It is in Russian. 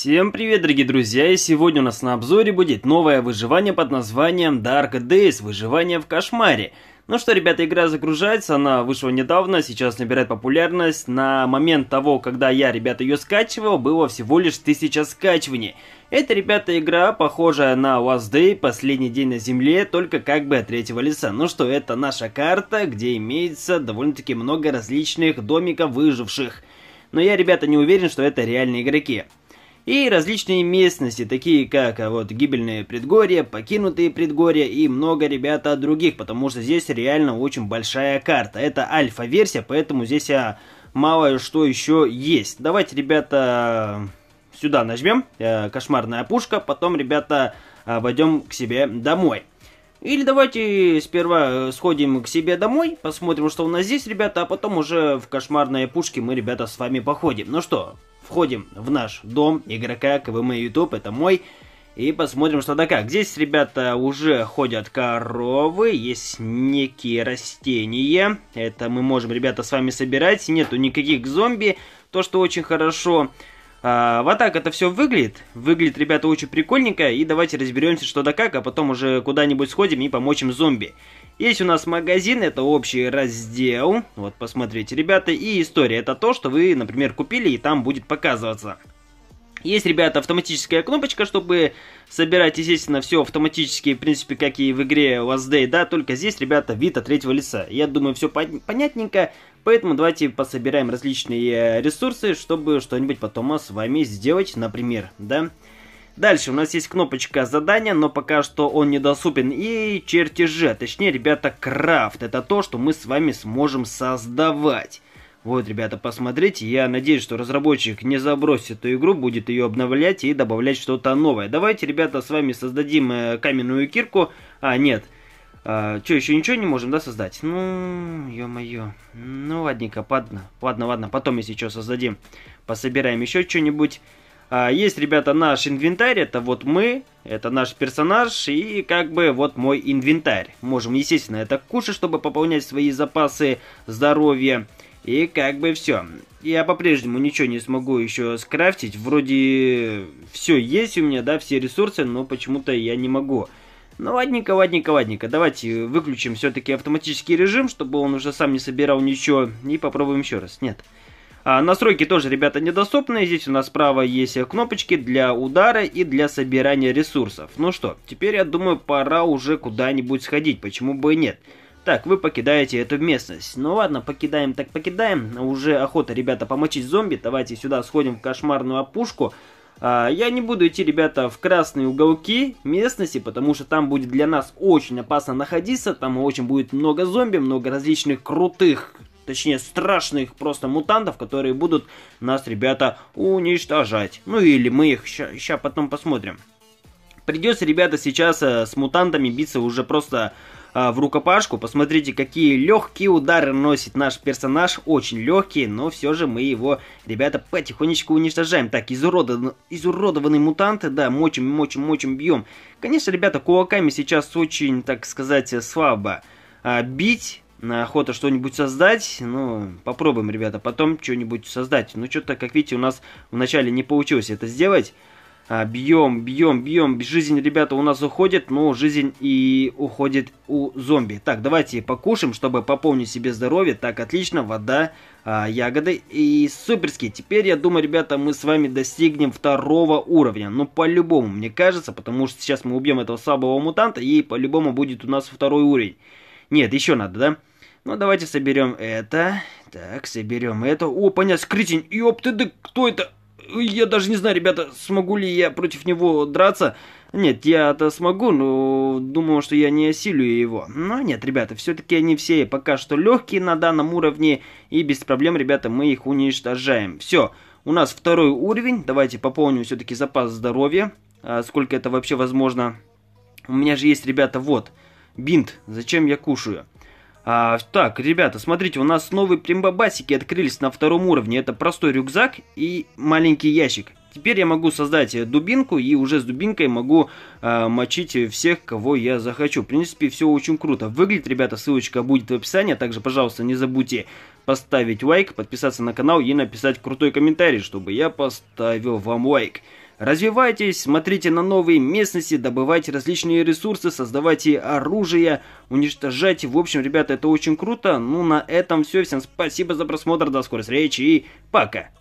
Всем привет, дорогие друзья, и сегодня у нас на обзоре будет новое выживание под названием Dark Days, выживание в кошмаре. Ну что, ребята, игра загружается, она вышла недавно, сейчас набирает популярность. На момент того, когда я, ребята, ее скачивал, было всего лишь 1000 скачиваний. Это, ребята, игра, похожая на Last Day, последний день на земле, только как бы от третьего лица. Ну что, это наша карта, где имеется довольно-таки много различных домиков выживших. Но я, ребята, не уверен, что это реальные игроки и различные местности, такие как а, вот гибельные предгорья, покинутые предгорья и много ребят от других, потому что здесь реально очень большая карта. Это альфа-версия, поэтому здесь а, мало что еще есть. Давайте, ребята, сюда нажмем, э, кошмарная пушка, потом, ребята, а, войдем к себе домой. Или давайте сперва э, сходим к себе домой, посмотрим, что у нас здесь, ребята, а потом уже в кошмарные пушки мы, ребята, с вами походим. Ну что, Входим в наш дом игрока КВМ YouTube, это мой. И посмотрим, что да как. Здесь, ребята, уже ходят коровы, есть некие растения. Это мы можем, ребята, с вами собирать. Нету никаких зомби, то, что очень хорошо. Хорошо. А, вот так это все выглядит. Выглядит, ребята, очень прикольненько. И давайте разберемся, что да как, а потом уже куда-нибудь сходим и помочим зомби. Есть у нас магазин, это общий раздел. Вот, посмотрите, ребята. И история, это то, что вы, например, купили, и там будет показываться. Есть, ребята, автоматическая кнопочка, чтобы собирать, естественно, все автоматически, в принципе, как и в игре Last Day, да, только здесь, ребята, вид от третьего лица. Я думаю, все понятненько. Поэтому давайте пособираем различные э, ресурсы, чтобы что-нибудь потом с вами сделать, например, да? Дальше у нас есть кнопочка задания, но пока что он недоступен. И чертежи, а точнее, ребята, крафт. Это то, что мы с вами сможем создавать. Вот, ребята, посмотрите. Я надеюсь, что разработчик не забросит эту игру, будет ее обновлять и добавлять что-то новое. Давайте, ребята, с вами создадим э, каменную кирку. А, нет, а, что, еще ничего не можем, да, создать? Ну, ё-моё. Ну, ладненько, ладно, ладно, ладно, потом, если что, создадим. Пособираем еще что-нибудь. А, есть, ребята, наш инвентарь, это вот мы, это наш персонаж и как бы вот мой инвентарь. Можем, естественно, это кушать, чтобы пополнять свои запасы здоровья. И как бы все. Я по-прежнему ничего не смогу еще скрафтить. Вроде все есть у меня, да, все ресурсы, но почему-то я не могу ну, ладненько, ладненько, ладненько. Давайте выключим все-таки автоматический режим, чтобы он уже сам не собирал ничего. И попробуем еще раз. Нет. А, настройки тоже, ребята, недоступны. Здесь у нас справа есть э, кнопочки для удара и для собирания ресурсов. Ну что, теперь, я думаю, пора уже куда-нибудь сходить. Почему бы и нет? Так, вы покидаете эту местность. Ну ладно, покидаем так покидаем. Уже охота, ребята, помочить зомби. Давайте сюда сходим в кошмарную опушку. А, я не буду идти, ребята, в красные уголки местности, потому что там будет для нас очень опасно находиться. Там очень будет много зомби, много различных крутых, точнее страшных просто мутантов, которые будут нас, ребята, уничтожать. Ну или мы их сейчас потом посмотрим. Придется, ребята, сейчас э, с мутантами биться уже просто а, в рукопашку. Посмотрите, какие легкие удары носит наш персонаж. Очень легкие, но все же мы его, ребята, потихонечку уничтожаем. Так, изуродован, изуродованный мутант, да, мочим, мочим, мочим, бьем. Конечно, ребята, кулаками сейчас очень, так сказать, слабо а, бить. На охота что-нибудь создать, ну, попробуем, ребята, потом что-нибудь создать. Ну, что-то, как видите, у нас вначале не получилось это сделать. А, бьем, бьем, бьем. Жизнь, ребята, у нас уходит, но жизнь и уходит у зомби. Так, давайте покушаем, чтобы пополнить себе здоровье. Так, отлично, вода, а, ягоды и суперски. Теперь, я думаю, ребята, мы с вами достигнем второго уровня. Ну, по-любому, мне кажется, потому что сейчас мы убьем этого слабого мутанта, и по-любому будет у нас второй уровень. Нет, еще надо, да? Ну, давайте соберем это. Так, соберем это. О, понятно, скрытень. Ёп, ты да кто это? я даже не знаю, ребята, смогу ли я против него драться. Нет, я-то смогу, но думал, что я не осилю его. Но нет, ребята, все-таки они все пока что легкие на данном уровне, и без проблем, ребята, мы их уничтожаем. Все, у нас второй уровень, давайте пополним все-таки запас здоровья, а сколько это вообще возможно. У меня же есть, ребята, вот, бинт, зачем я кушаю? А, так, ребята, смотрите, у нас новые прембабасики открылись на втором уровне. Это простой рюкзак и маленький ящик. Теперь я могу создать дубинку и уже с дубинкой могу э, мочить всех, кого я захочу. В принципе, все очень круто. Выглядит, ребята, ссылочка будет в описании. Также, пожалуйста, не забудьте поставить лайк, подписаться на канал и написать крутой комментарий, чтобы я поставил вам лайк. Развивайтесь, смотрите на новые местности, добывайте различные ресурсы, создавайте оружие, уничтожайте. В общем, ребята, это очень круто. Ну, на этом все. Всем спасибо за просмотр, до скорой встречи и пока!